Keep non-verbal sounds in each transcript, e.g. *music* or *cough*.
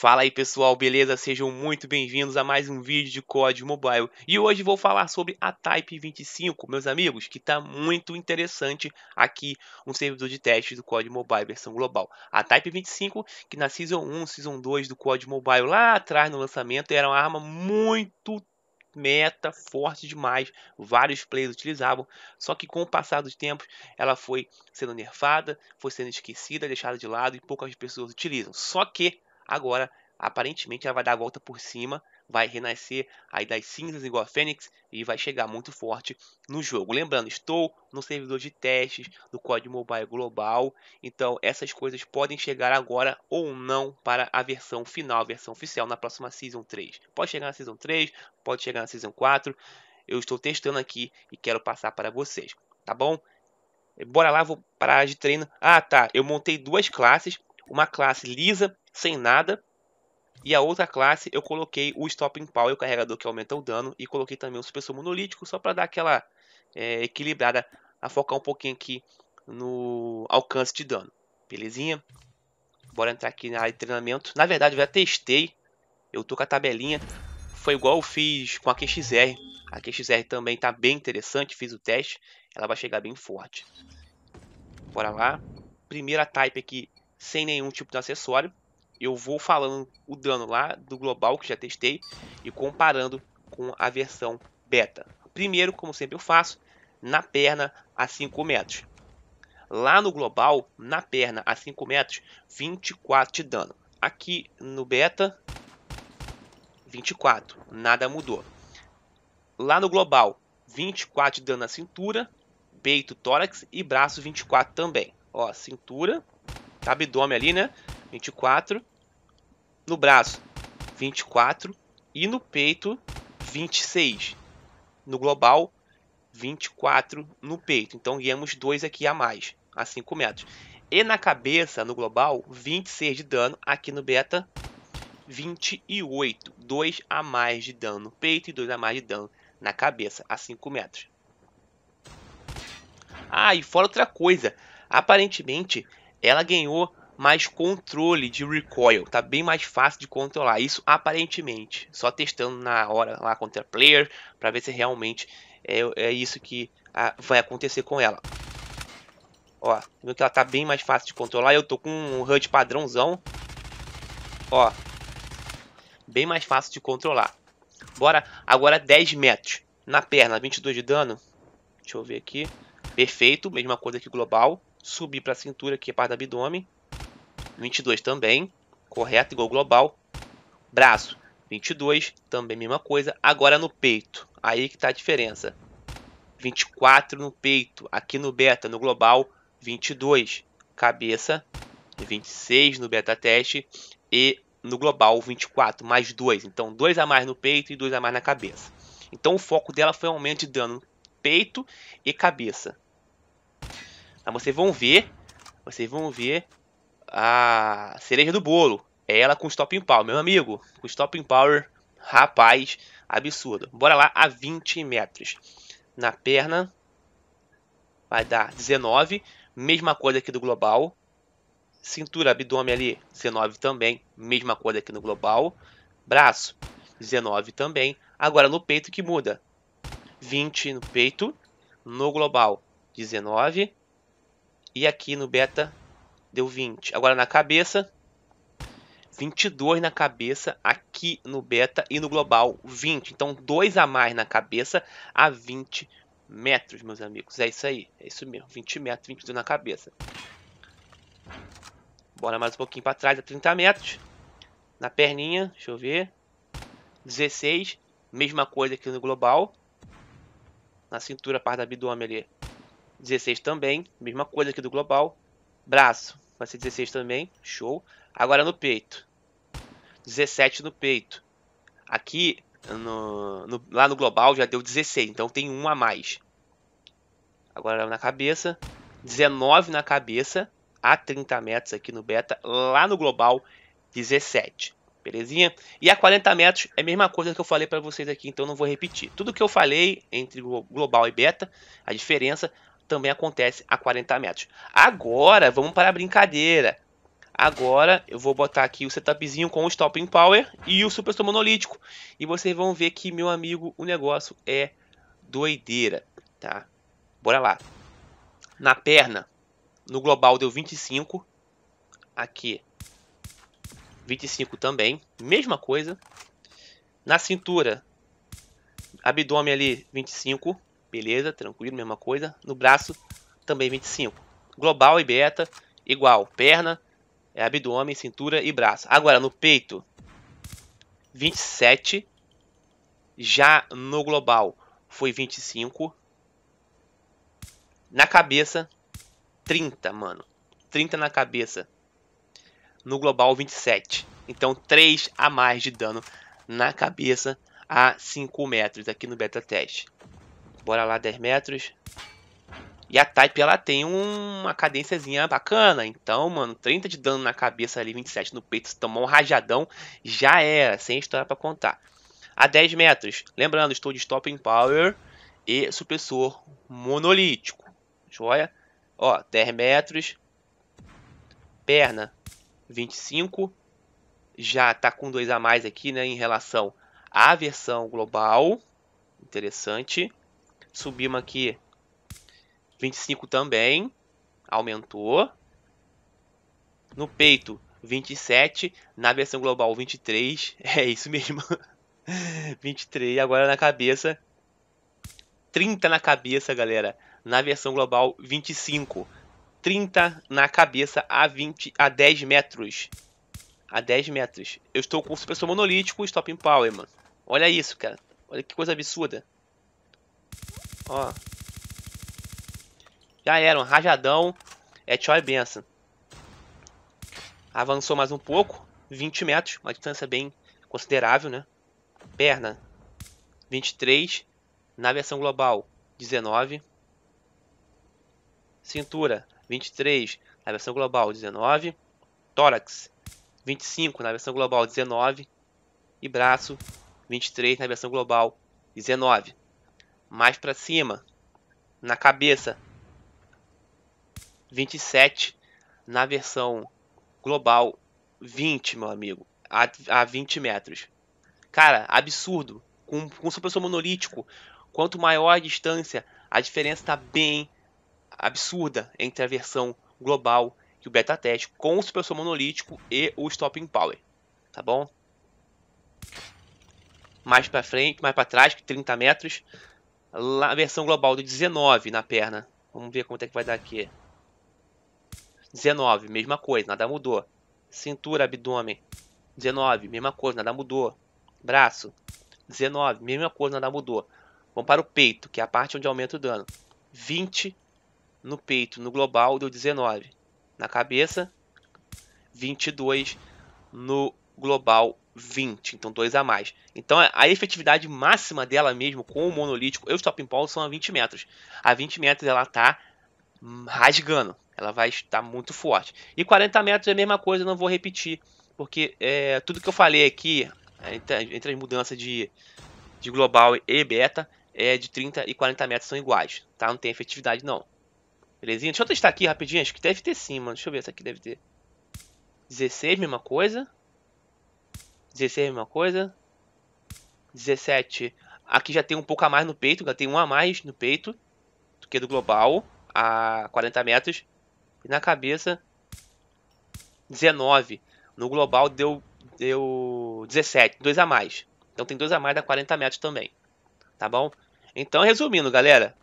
Fala aí pessoal, beleza? Sejam muito bem-vindos a mais um vídeo de código Mobile. E hoje vou falar sobre a Type 25, meus amigos, que está muito interessante aqui, um servidor de teste do código Mobile versão global. A Type 25, que na Season 1, Season 2 do código Mobile, lá atrás no lançamento, era uma arma muito meta, forte demais, vários players utilizavam, só que com o passar dos tempos ela foi sendo nerfada, foi sendo esquecida, deixada de lado e poucas pessoas utilizam. Só que Agora, aparentemente, ela vai dar a volta por cima, vai renascer aí das cinzas igual a Fênix e vai chegar muito forte no jogo. Lembrando, estou no servidor de testes do código mobile global, então essas coisas podem chegar agora ou não para a versão final, a versão oficial na próxima Season 3. Pode chegar na Season 3, pode chegar na Season 4. Eu estou testando aqui e quero passar para vocês, tá bom? Bora lá, vou parar de treino. Ah, tá, eu montei duas classes uma classe lisa, sem nada. E a outra classe eu coloquei o Stopping Power, o carregador que aumenta o dano. E coloquei também o Supressor Monolítico, só para dar aquela é, equilibrada, a focar um pouquinho aqui no alcance de dano. Belezinha? Bora entrar aqui na área de treinamento. Na verdade, eu já testei. Eu tô com a tabelinha. Foi igual eu fiz com a QXR. A QXR também tá bem interessante. Fiz o teste. Ela vai chegar bem forte. Bora lá. Primeira type aqui sem nenhum tipo de acessório. Eu vou falando o dano lá do global que já testei e comparando com a versão beta. Primeiro, como sempre eu faço, na perna a 5 metros. Lá no global, na perna a 5 metros, 24 de dano. Aqui no beta, 24. Nada mudou. Lá no global, 24 de dano na cintura, peito, tórax e braço 24 também. Ó, cintura, abdômen ali, né? 24. No braço, 24. E no peito, 26. No global, 24 no peito. Então ganhamos 2 aqui a mais, a 5 metros. E na cabeça, no global, 26 de dano. Aqui no beta, 28. 2 a mais de dano no peito e 2 a mais de dano na cabeça, a 5 metros. Ah, e fora outra coisa. Aparentemente, ela ganhou mais controle de recoil, tá bem mais fácil de controlar isso aparentemente, só testando na hora lá contra player para ver se realmente é, é isso que a, ah, vai acontecer com ela. Ó, vendo que ela tá bem mais fácil de controlar, eu tô com um HUD padrãozão. Ó, bem mais fácil de controlar. Bora, agora 10 metros na perna, 22 de dano. Deixa eu ver aqui. Perfeito, mesma coisa que global subir para a cintura, que é parte do abdômen. 22 também, correto, igual global. Braço, 22, também mesma coisa. Agora no peito, aí que está a diferença. 24 no peito, aqui no beta, no global, 22. Cabeça, 26 no beta teste e no global 24, mais 2. Então, 2 a mais no peito e 2 a mais na cabeça. Então, o foco dela foi um aumento de dano peito e cabeça vocês vão ver, vocês vão ver a cereja do bolo. É ela com Stopping Power, meu amigo. Com Stopping Power, rapaz, absurdo. Bora lá a 20 metros. Na perna vai dar 19. Mesma coisa aqui do global. Cintura, abdômen ali, 19 também. Mesma coisa aqui no global. Braço, 19 também. Agora no peito que muda. 20 no peito. No global, 19. E aqui no beta deu 20. Agora na cabeça, 22 na cabeça, aqui no beta e no global 20. Então 2 a mais na cabeça a 20 metros, meus amigos. É isso aí, é isso mesmo. 20 metros, 22 na cabeça. Bora mais um pouquinho para trás, a 30 metros. Na perninha, deixa eu ver. 16, mesma coisa aqui no global. Na cintura, parte do abdômen ali, 16 também, mesma coisa aqui do global. Braço, vai ser 16 também, show. Agora no peito, 17 no peito. Aqui, no, no, lá no global já deu 16, então tem um a mais. Agora na cabeça, 19 na cabeça, a 30 metros aqui no beta, lá no global 17. Belezinha? E a 40 metros é a mesma coisa que eu falei para vocês aqui, então não vou repetir. Tudo que eu falei entre global e beta, a diferença, também acontece a 40 metros. Agora, vamos para a brincadeira. Agora eu vou botar aqui o setupzinho com o Stopping Power e o Super Som Monolítico. E vocês vão ver que, meu amigo, o negócio é doideira, tá? Bora lá. Na perna, no global deu 25. Aqui, 25 também, mesma coisa. Na cintura, abdômen ali, 25. Beleza, tranquilo, mesma coisa. No braço, também 25. Global e beta, igual. Perna, é abdômen, cintura e braço. Agora, no peito, 27. Já no global, foi 25. Na cabeça, 30, mano. 30 na cabeça. No global, 27. Então, 3 a mais de dano na cabeça a 5 metros aqui no beta teste. Bora lá, 10 metros. E a Type, ela tem uma cadênciazinha bacana. Então, mano, 30 de dano na cabeça ali, 27 no peito. Se tomar um rajadão, já era. Sem história pra contar. A 10 metros. Lembrando, estou de Stopping Power e supressor monolítico. Joia? Ó, 10 metros. Perna, 25. Já tá com 2 a mais aqui, né, em relação à versão global. Interessante. Subimos aqui 25 também. Aumentou. No peito, 27. Na versão global, 23. *laughs* É isso mesmo. 23. *laughs* Agora na cabeça. 30 na cabeça, galera. Na versão global, 25. 30 na cabeça a, 20, a 10 metros. A 10 metros. Eu estou com o Super monolítico e stop power, mano. Olha isso, cara. Olha que coisa absurda. Ó. Já era, um rajadão. É tchau e benção. Avançou mais um pouco. 20 metros, uma distância bem considerável, né? Perna, 23. Na versão global, 19. Cintura, 23. Na versão global, 19. Tórax, 25. Na versão global, 19. E braço, 23. Na versão global, 19. Mais para cima. Na cabeça. 27 na versão global 20, meu amigo. A, a 20 metros. Cara, absurdo. Com, com o supressor monolítico, quanto maior a distância, a diferença está bem absurda entre a versão global e o beta teste com o supressor monolítico e o stopping power. Tá bom? mais para frente, mais para trás, que 30 metros a versão global do 19 na perna. Vamos ver quanto é que vai dar aqui. 19, mesma coisa, nada mudou. Cintura, abdômen, 19, mesma coisa, nada mudou. Braço, 19, mesma coisa, nada mudou. Vamos para o peito, que é a parte onde aumenta o dano. 20 no peito, no global deu 19. Na cabeça, 22 no global 20, então 2 a mais. Então a efetividade máxima dela mesmo com o monolítico e o stopping pole são a 20 metros. A 20 metros ela tá rasgando, ela vai estar muito forte. E 40 metros é a mesma coisa, não vou repetir, porque é, tudo que eu falei aqui, é, entre, entre as mudanças de, de global e beta, é de 30 e 40 metros são iguais, tá? Não tem efetividade não. Belezinha? Deixa eu testar aqui rapidinho, acho que deve ter sim, mano. Deixa eu ver, essa aqui deve ter. 16, mesma coisa. 16 é a mesma coisa. 17. Aqui já tem um pouco a mais no peito, já tem um a mais no peito do que do global, a 40 metros. E na cabeça, 19. No global deu, deu 17, dois a mais. Então tem dois a mais da 40 metros também. Tá bom? Então, resumindo, galera.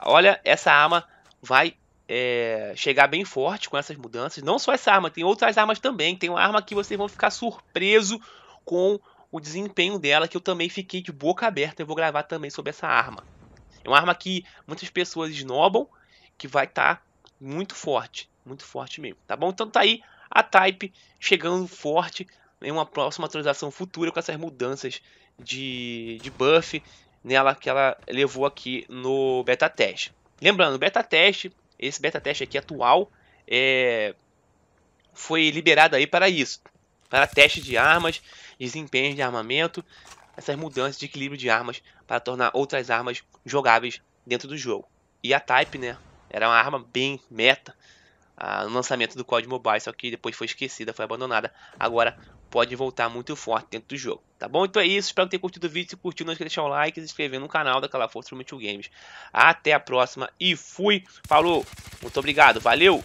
Olha, essa arma vai é, chegar bem forte com essas mudanças. Não só essa arma, tem outras armas também. Tem uma arma que vocês vão ficar surpreso com o desempenho dela, que eu também fiquei de boca aberta. Eu vou gravar também sobre essa arma. É uma arma que muitas pessoas esnobam, que vai estar tá muito forte, muito forte mesmo, tá bom? Então tá aí a Type chegando forte em uma próxima atualização futura com essas mudanças de, de buff nela que ela levou aqui no beta teste. Lembrando, beta teste, esse beta teste aqui atual é, foi liberado aí para isso, para teste de armas desempenho de armamento, essas mudanças de equilíbrio de armas para tornar outras armas jogáveis dentro do jogo. E a Type, né, era uma arma bem meta ah, no lançamento do COD Mobile, só que depois foi esquecida, foi abandonada. Agora pode voltar muito forte dentro do jogo, tá bom? Então é isso, espero ter curtido o vídeo, se curtiu não esqueça de deixar o like, se inscrever no canal daquela força do Mitchell Games. Até a próxima e fui, falou, muito obrigado, valeu!